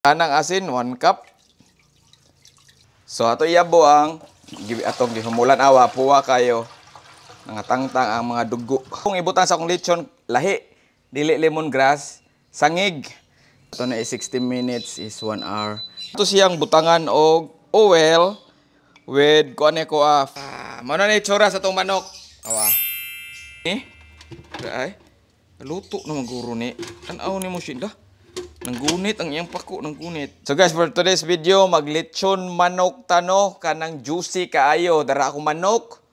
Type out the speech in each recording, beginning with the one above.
Anang asin, 1 cup. So, ato iyabo ang atong gihumulan awa, puwa kayo. tangtang ang mga dugo. Kung ibutan sa akong lechon, lahi. Dili lemongrass, sangig. Ito na is 60 minutes is 1 hour. Ito siyang butangan og oil with kuan ko af. Ah, ah mano ni tsura sa itong manok. Awa. Eh? Ay. Luto na maguro ni. Tanaw ni mo sila. Nanggunit ang iyang pako, nanggunit. So guys, for today's video, maglechon manok tano kanang juicy kaayo. Dara ako manok.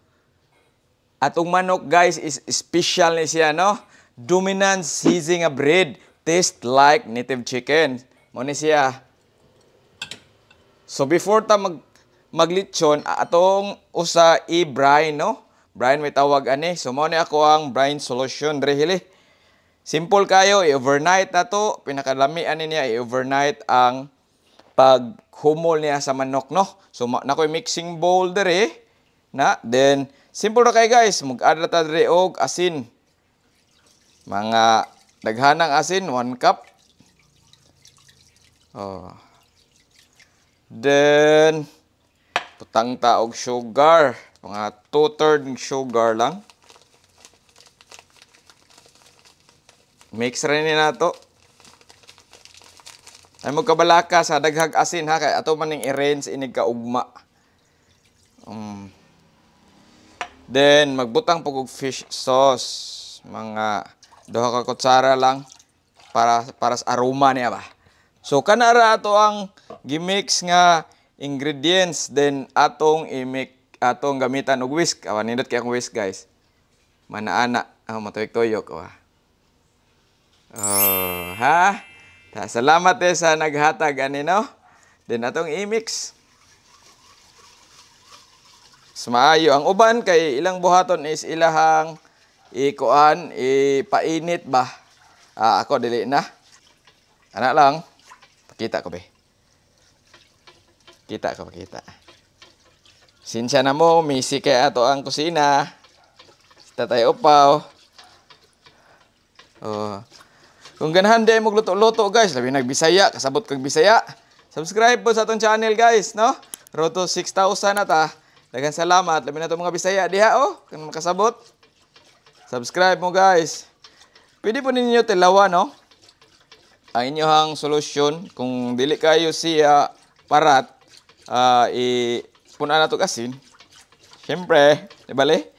Atong manok guys is special ni siya, no? Dominant seizing a breed. Taste like native chicken. Mo siya. So before ta mag maglechon, atong usa i-brine, no? Brine may tawag ani. So mo ni ako ang brine solution dre hili. Simple kayo, i-overnight na to. Pinakalamian niya, i-overnight ang paghumol niya sa manok, no? So, nakoy mixing bowl dere, na, then, simple na kayo guys, mag-add na ta dere og asin. Mga daghanang asin, 1 cup. Oh. Then, tutang ta og sugar. Mga 2 third sugar lang. Mix rin na to. Ay magkabalaka sa daghag asin ha kay ato maning i-range inig kaugma. Um. Mm. Then magbutang pug og fish sauce mga duha ka kutsara lang para para sa aroma niya ba. So kanara ra ato ang gimix nga ingredients then atong i-mix atong gamitan og whisk. Awan nindot kay ang whisk guys. Manaana, oh, matuig toyok. oh. Oh, ha? Ta, salamat eh sa naghatag ani no. Din atong imix. Mas maayo ang uban kay ilang buhaton is ilahang ikuan ipainit ba. Ah, ako dili na. Ana lang. Pakita ko be. Kita ko pakita. Sinsya na mo, misi kay ato ang kusina. Tatay upaw. Oh. Kung ganahan din mo luto-luto guys, labi nagbisaya, kasabot kag bisaya. Subscribe po sa atong channel guys, no? Roto 6,000 na ta. Dagan salamat, labi na to mga bisaya diha oh, kan makasabot. Subscribe mo guys. Pwede po ninyo tilawa no? Ang inyohang solusyon kung dili kayo siya parat uh, i punan nato asin. Syempre, di bale?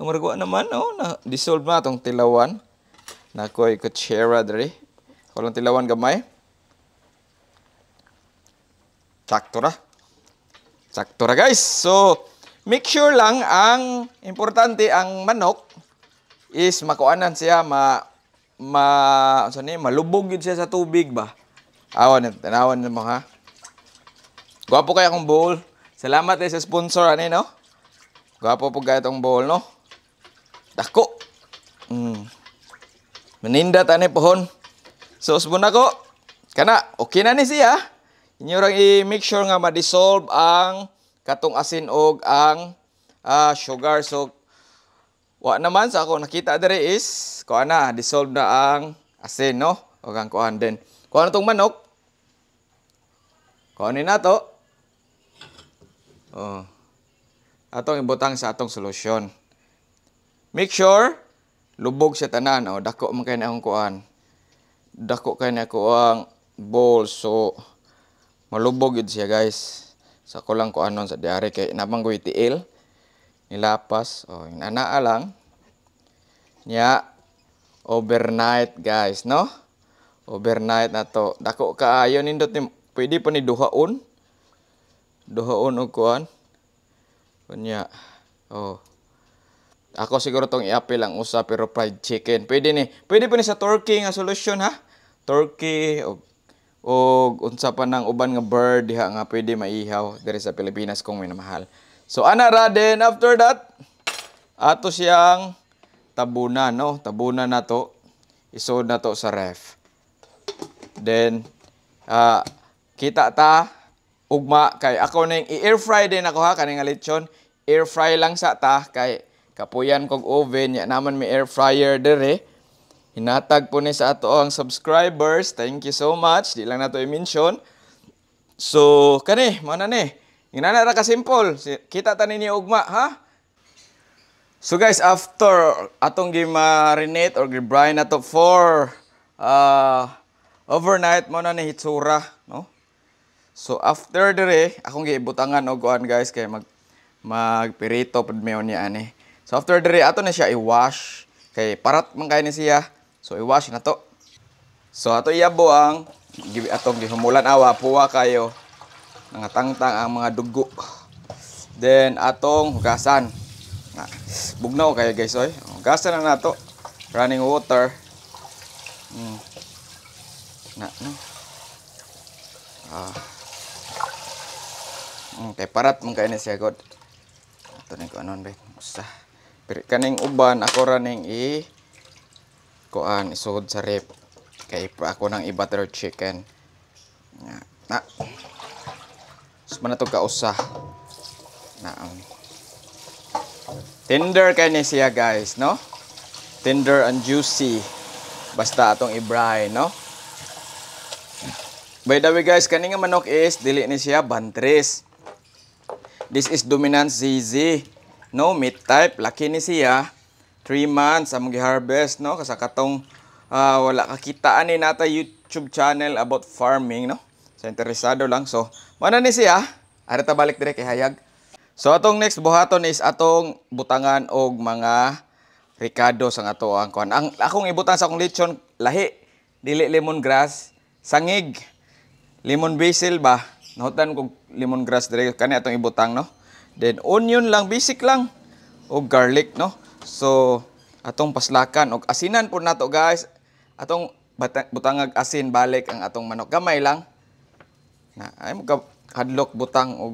Ang naman, oh, na, dissolve na itong tilawan. Nakoy kutsera diri. Kulang tilawan gamay. Sakto ra. Sakto ra guys. So, make sure lang ang importante ang manok is makuanan siya ma ma ano ni malubog gid siya sa tubig ba. Awan na tanawan mo ha. Guwapo kaya akong bowl. Salamat eh sa sponsor ani no. Guwapo po kaya tong bowl no. Dako. Mm. Meninda tani pohon. So usbon ako. Kana okay na ni siya. Inyo rang i-make sure nga ma-dissolve ang katong asin og ang uh, sugar. So wa naman sa ako nakita dere is ko ana dissolve na ang asin no. O ang kuan din. Kuan tong manok. Kuanin nato. Oh. Atong ibutang sa atong solusyon. Make sure lubog siya tanan o oh, dako man kay na akong kuan dako kay na ko bowl so malubog yun siya guys sa ko lang kuan nun sa diary kay nabang ko itiil nilapas o oh, inanaa lang niya overnight guys no overnight na to dako kaayo nindot ni pwede pa ni duhaon duhaon og kuan kunya oh ako siguro tong i-apple ang usa pero fried chicken. Pwede ni. Pwede pa ni sa turkey nga solusyon ha. Turkey o og unsa pa nang uban nga bird diha nga pwede maihaw diri sa Pilipinas kung minamahal. So ana ra then after that ato siyang tabuna no, tabuna na to. Isod na to sa ref. Then uh, kita ta ugma kay ako ning i-air fry din ako ha kaning lechon. Air fry lang sa ta kay Kapuyan kog oven, ya naman may air fryer dere. Hinatag po ni sa ato ang subscribers. Thank you so much. Di lang nato i-mention. So, kani, mo na ni. Inana ra ka simple. Kita tanin ni ugma, ha? So guys, after atong gi marinate or gi brine nato for uh, overnight mo na ni hitsura, no? So after dere akong giibutangan og kuan guys kay mag magpirito pud mayon ni ani. So after dire ato na siya i-wash kay parat man kay ni siya. So i-wash na to. So ato iyabo ang gibi atong gihumulan awa puwa kayo tangtang ang mga dugo. Then atong hugasan. Na, bugnaw kayo guys oy. Hugasan na nato running water. Hmm. Na, no. Ah. Okay, hmm, parat man kayo ni siya god. Ito na ko anon ba. Usah pero kaning uban ako raning i kuan isod sa rep kay pa ako nang i-butter chicken na na so, man to kausa na ang um, tender kay ni siya guys no tender and juicy basta atong i-brine no By the way guys, kaning manok is dili ni siya bantres. This is dominant ZZ no meat type laki ni siya 3 months among harvest no kasa katong uh, wala kakitaan ni nata YouTube channel about farming no so interesado lang so mana ni siya ara ta balik dire kay hayag so atong next buhaton is atong butangan og mga Ricardo sang ato ang kuan. Ang akong ibutan sa akong lechon lahi dili lemon grass, sangig, lemon basil ba. Nahutan kog lemon grass dire kani atong ibutang no. Then onion lang, basic lang. O garlic, no? So, atong paslakan. O asinan po nato guys. Atong butangag asin balik ang atong manok. Gamay lang. Na, ay mo hadlok butang o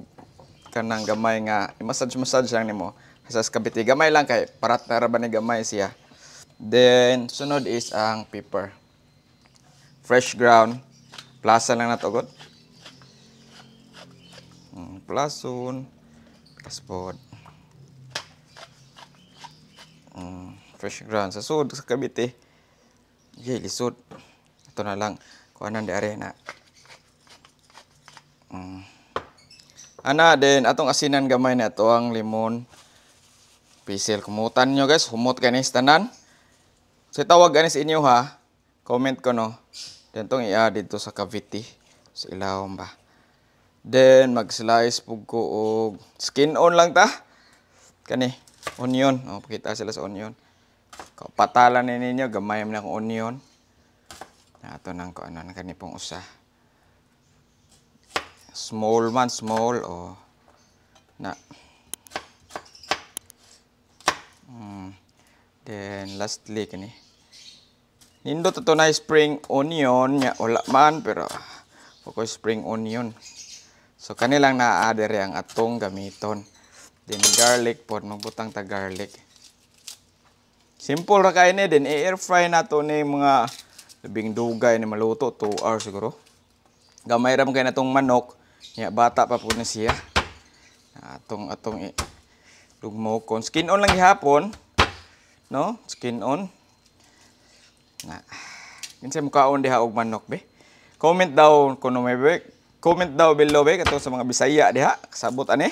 kanang gamay nga. massage massage lang ni mo. Sa skabiti. Gamay lang kay parat na ba ni gamay siya. Then, sunod is ang pepper. Fresh ground. Plasa lang nato god. Hmm, plason. Gaspod. Mm, fresh ground. Sa sud, sa Cavite. Yay, lisod. Ito na lang. Kuhanan di arena. Mm. Ana din, atong asinan gamay na ito ang limon. Pisil, kumutan nyo guys. Humot ganis tanan. So, tawag ganis inyo ha. Comment ko no. Dentong i-add dito sa Cavite. Sa ilaw ba. Then mag-slice pug ko og skin on lang ta. Kani onion. Oh, pakita sila sa onion. Kapatalan ni ninyo gamay man ang onion. Ato nang ko anon kani pong usa. Small man small oh. Na. Mm. Then lastly kani. Nindo to na spring onion nya wala man pero ako spring onion. So kanilang na diri ang atong gamiton. Then garlic pod magbutang ta garlic. Simple ra kay ni din i-air fry nato ni mga labing dugay ni maluto 2 hours siguro. Gamay ra kay natong manok. Ya bata pa pud na siya. Atong atong i lugmo kon skin on lang gihapon. No? Skin on. Na. Kinsa mo kaon diha og manok be? Comment daw kung may Comment daw below eh, kato sa mga Bisaya diha. sabot ani.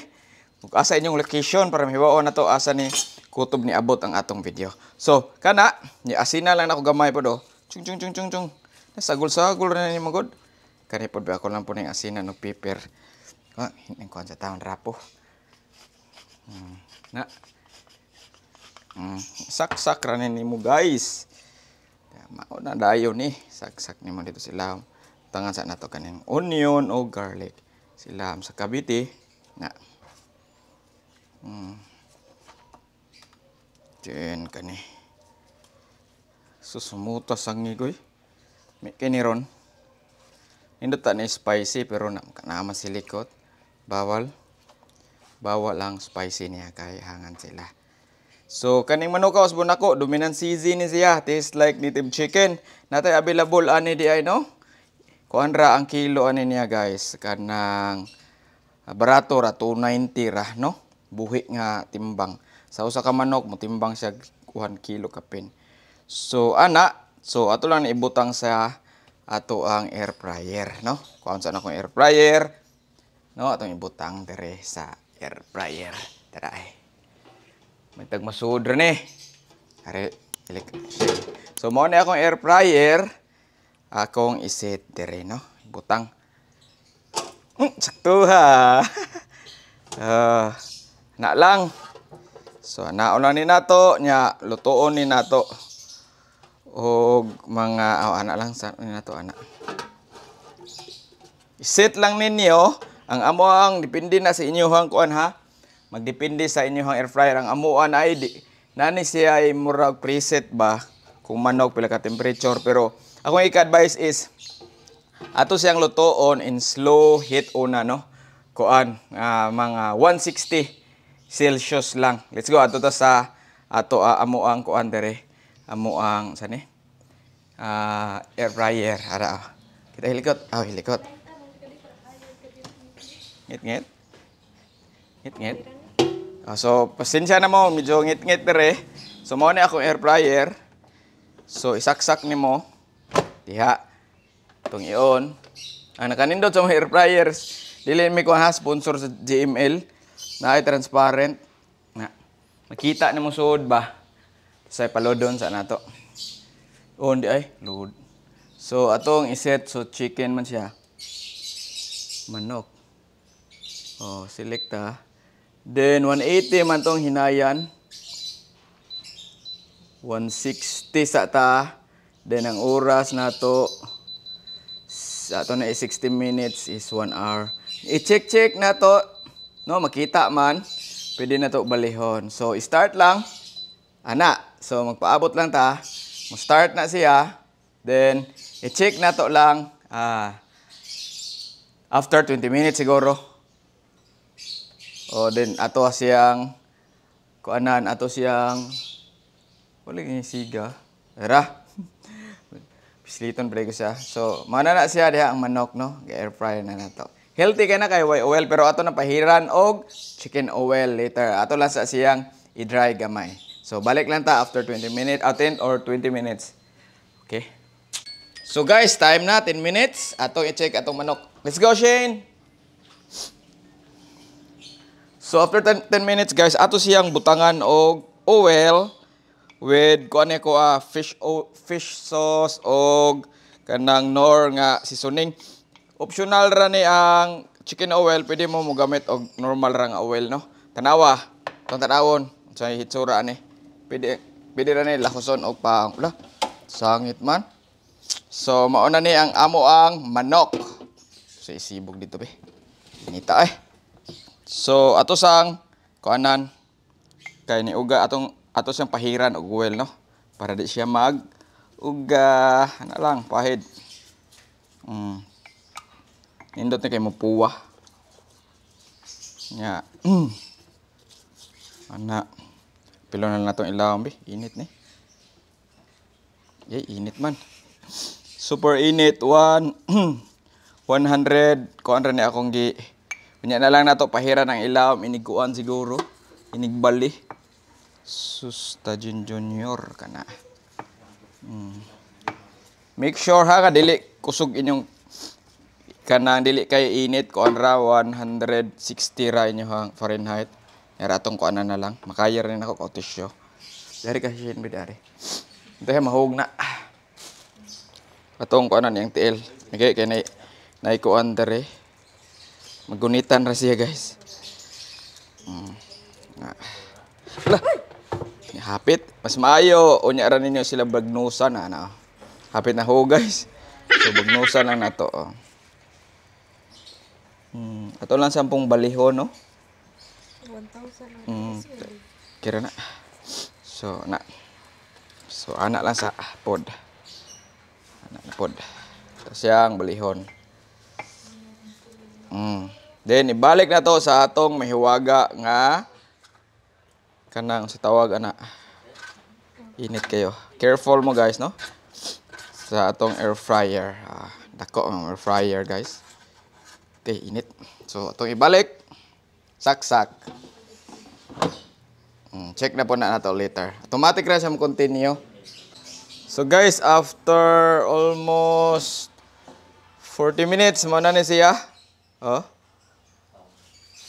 Ug asa inyong location para mahibaon nato asa ni kutob ni abot ang atong video. So, kana ni asina lang nako gamay po do. Chung chung chung chung chung. Nasagol-sagol na ni magod. Kani pod ba ako lang po ning asina no paper. Ah, hindi ko sa taon rapo. Hmm. Na. Mm, sak ra ni mo guys. Mao na dayo ni, sak sak ni mo dito sila. tangan saya nak tokan yang onion or garlic. Silam sekabiti. Nak. Hmm. Jen ka ni. Susumuto sangi koy. Mek kini ron. Indo tak ni spicy pero nak makan nama silikot. Bawal. Bawa lang spicy niya kay hangan sila. So, kaning menu ka, usbon ako, dominant season ni siya. Taste like native chicken. Natay available ani di ay, no? kuan ra ang kilo ani niya guys kanang barato ra 290 ra no buhi nga timbang sa usa ka manok mo timbang siya 1 kilo kapin so ana so ato lang ibutang sa ato ang air fryer no kuan sa na kong air fryer no atong ibutang dire sa air fryer tara ay eh. may tagmasudra ni are So, mo na akong air fryer akong iset dire no butang mm, sakto ha uh, na lang so nauna ni nato nya lutuon ni nato og mga oh, ah, anak lang sa ni nato anak iset lang ninyo ang amo ang depende na sa inyohang kuan ha magdepende sa inyohang air fryer ang amuan ay di, nani siya ay murag preset ba kung manok pila ka temperature pero akong ika-advise is ato siyang lutoon in slow heat una no kuan uh, mga 160 Celsius lang let's go ato ta sa ato uh, amo ang kuan dere amo ang sani uh, eh? ah, air fryer ara kita hilikot aw oh, hilikot ngit ngit ngit ngit oh, so pasensya na mo medyo ngit ngit dere so mo ni akong air fryer so isaksak ni mo Diha. Itong ion. Ang nakanindot sa mga air fryers. Dili mi ko ha sponsor sa GML. Naay transparent. Na. Makita na mo ba? Sa palodon sa nato. On di ay load. So atong iset so chicken man siya. Manok. Oh, select ha. Then 180 man tong hinayan. 160 sa ta. Then ang oras nato sa ato na is 60 minutes is 1 hour. I-check check nato no makita man pwede na to balihon. So start lang ana. So magpaabot lang ta. Mo start na siya. Then i-check na to lang ah after 20 minutes siguro. O oh, then ato siyang kuanan ato siyang wala siga. Era. Pisliton pala ko siya. So, mana na siya diha ang manok, no? Air fryer na nato. Healthy kay na kay white oil, pero ato na pahiran og chicken oil later. Ato lang sa siyang i-dry gamay. So, balik lang ta after 20 minutes, at ah, 10 or 20 minutes. Okay? So guys, time na, 10 minutes. Atong i-check atong manok. Let's go, Shane! So after 10, 10 minutes guys, ato siyang butangan og oil with kuan ko ah, fish o, fish sauce o kanang nor nga seasoning. Optional ra ni ang chicken oil, pwede mo mo gamit og normal ra nga oil no. Tanawa, tong tanawon sa hitsura ani. Pwede pwede ra ni lakuson og paang ula. Sangit man. So mauna ni ang amo ang manok. So isibog dito be. Nita eh. So ato sang kuanan kay ni uga atong ato siyang pahiran og well no para di siya mag ug uh, na ano lang pahid mm. nindot na kay mo puwa nya yeah. Mm. ana pilo na natong ilawom bi init ni yay init man super init one 100 mm. kuan ra ni akong gi unya na lang nato pahiran ang ilawom inigkuan siguro inigbali Susta Jun Junior ka na. Mm. Make sure ha ka dili kusog inyong kanang dili kay init ko ra 160 ra inyo hang Fahrenheit. Era ko ana na lang. makayer rin ako kautis yo. Dari kasi yun bidari. Dahil mahog na. Atong ko ana niyang TL. Okay, kay na naikuan dere. Magunitan ra siya guys. Mm. Ah. Lah. Hapit. Mas maayo. Unya ra ninyo sila bagnusan na. Ano? Hapit na ho guys. So bagnusan lang nato. Oh. Hmm. Ato lang sampung baliho no? 1,000 lang. Hmm. Kira na. So na. So anak lang sa pod. Anak na pod. Tapos yang balihon. Mm. Then ibalik na to sa atong mahiwaga nga kanang sa tawag ana init kayo. Careful mo guys, no? Sa atong air fryer. Ah, dako ang air fryer guys. Okay, init. So, atong ibalik. Saksak. Mm, check na po na nato later. Automatic na siya continue. So guys, after almost 40 minutes, mo na ni siya. Oh.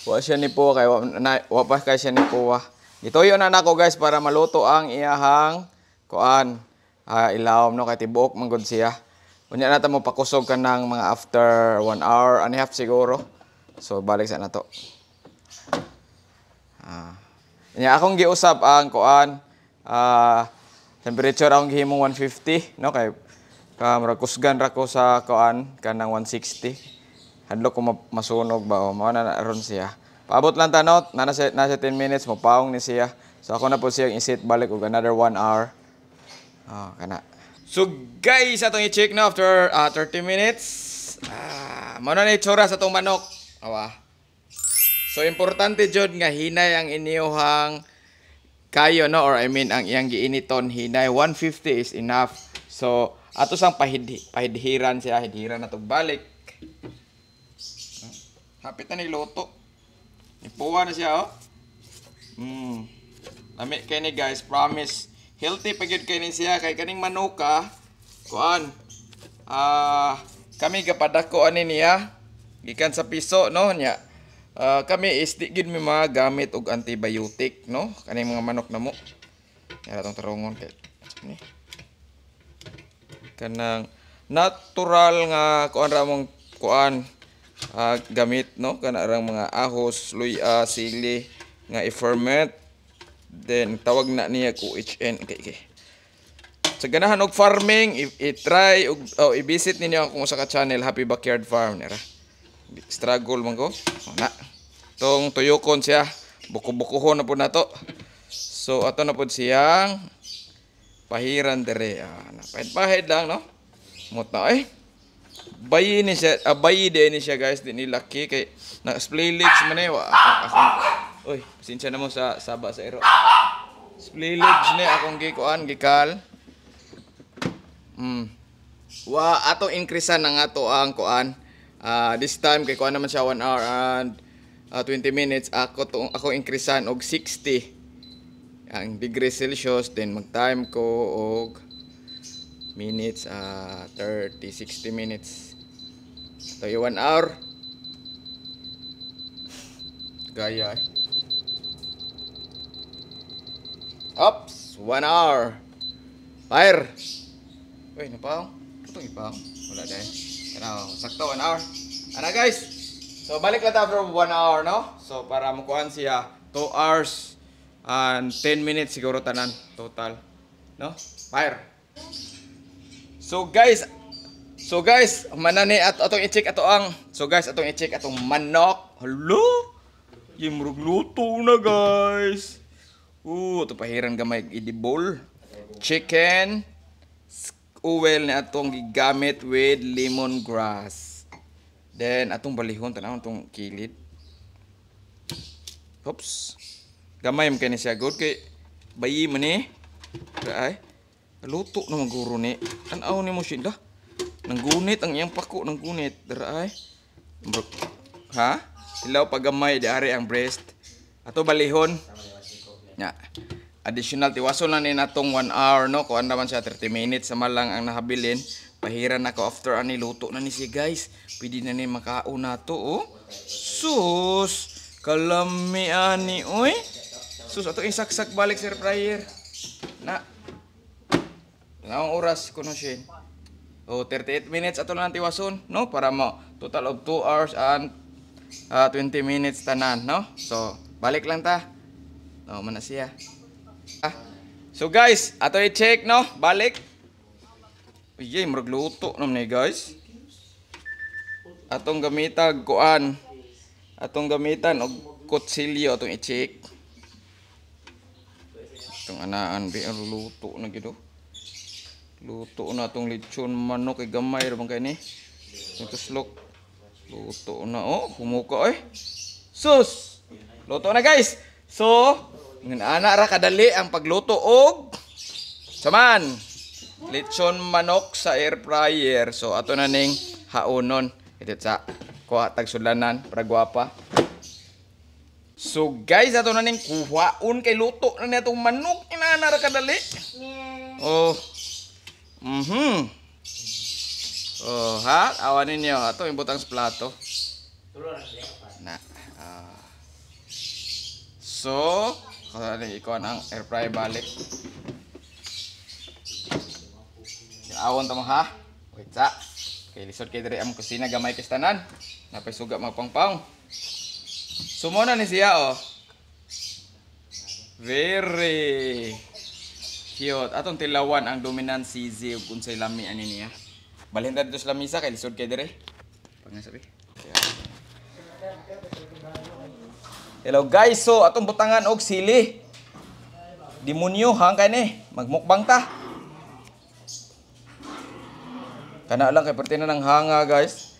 Wa siya ni po kay wa, na, wa pa kay siya ni po. Ah. Gituyo na nako guys para maluto ang iyahang kuan uh, ilawom no kay tibuok manggod siya. Unya nata mo pakusog ka ng mga after 1 hour and a half siguro. So balik sa nato. Ah. Uh, nya akong giusap ang kuan uh, temperature akong gihimong 150 no kay kamra kusgan ra ko sa kuan kanang 160. Hadlo ko masunog ba o mao na ron siya. Paabot lang tanot, na nasa, nasa 10 minutes, mapaong ni siya. So ako na po siya isit balik ug another 1 hour. Oh, kana. So guys, atong i-check na after uh, ah, 30 minutes. Ah, mao na itsura sa atong manok. Awa. So importante jud nga hinay ang inyohang kayo no or I mean ang iyang giiniton hinay 150 is enough. So ato sang pahidhi, pahidhiran siya, hidhiran na balik. Hapit na ni luto. Nipuha na siya, oh. Mm. Lami kay ni guys, promise. Healthy pa gyud kay siya kay kaning manuka. Kuan. Ah, uh, kami gapadako ani niya. Gikan sa piso no nya. Uh, ah, kami is di gid mi mga gamit og antibiotic no kaning mga manok na mo. Yara tong tarungon kay ni. Kanang natural nga kuan ramong mong kuan uh, gamit no kanarang mga ahos luya sili nga i-ferment then tawag na niya ko HN kay kay sa ganahan og farming i-try og oh, i-visit ninyo ang kung sa ka channel Happy Backyard Farm nera struggle man ko oh, na tong tuyokon siya buko-bukuhon na po na to so ato na po siyang pahiran dere ah, pahid-pahid lang no mot na eh bayi ni siya, uh, bayi din ni siya guys, din ni Lucky kay na splay legs man eh. Wa, oy, pasensya na mo sa saba sa ero. Splay legs ni akong gikuan gikal. Mm. Wa ato increase na nga to ah, ang kuan. Uh, this time kay kuan naman siya 1 hour and uh, 20 minutes ako to ako increase og 60 ang degree Celsius then mag time ko og minutes, uh, 30, 60 minutes. So, yung 1 hour. Gaya eh. Ops! 1 hour. Fire! Uy, napaw. Itong ano ipaw. Wala dahil. Oh, Kanaw, sakto 1 hour. Ano guys? So, balik lang from 1 hour, no? So, para mukuhan siya, 2 hours and 10 minutes siguro tanan total. No? Fire! So guys, so guys, manani at atong i-check ato ang So guys, atong i-check atong manok. Hello. Yung luto na guys. Oo, ito pahiran gamay edible. Chicken oil na atong gigamit with lemongrass. Then atong balihon tanaw atong kilid. Oops. Gamay man kani siya good kay bayi man ni. Ay. Luto na maguro ni. Tanaw ni mo siya. Nanggunit ang iyang pako. Nanggunit. Daray. Ha? Ilaw pagamay. Dari ang breast. Ato balihon. Ya. Additional tiwaso na ni natong 1 hour no. Kuan naman siya 30 minutes sama lang ang nahabilin. Pahira na after ani luto na ni si guys. Pwede na ni makao na to oh. Sus. Kalami ani oy. Sus ato isaksak balik sir prayer. Na Naong oras kuno siya. O 38 minutes ato lang tiwason, no? Para mo total of 2 hours and uh, ah, 20 minutes tanan, no? So, balik lang ta. Oh, man Ah. So guys, ato i-check, no? Balik. Iyay, murag luto naman eh, guys. Atong gamitag kuan. Atong gamitan og kutsilyo atong i-check. Itong anaan, bi luto na gido. Luto na tong lechon manok ay gamay ra bang ni. Ito slok. Luto na oh, humuko ay. Sus. Luto na guys. So, ngin ana ra kadali ang pagluto og saman. Lechon manok sa air fryer. So ato na ning haunon. Ito sa kuha tag sulanan para guwapa. So guys, ato na ning kuhaon kay luto na nitong manok inana kadali. Oh. Mhm. Mm oh, ha, awan ini ninyo ato yung butang sa plato. Na. Ah. So, kalau ada ko ang air fry balik. Yung awan tama ha? Wait Okay, lisod kay dire amo kusina gamay kistanan. Napay sugat mga pangpang. Sumona ni siya oh. Very. Very. Cute. Atong tilawan ang dominant si Z ug unsay lami ani niya. Balhin dito sa lamisa kay lisod kay dire. Pangasabi. Hello guys, so atong butangan og sili. Demonyo hang kay ni, magmukbang ta. Kana lang kay pertina ng hanga guys.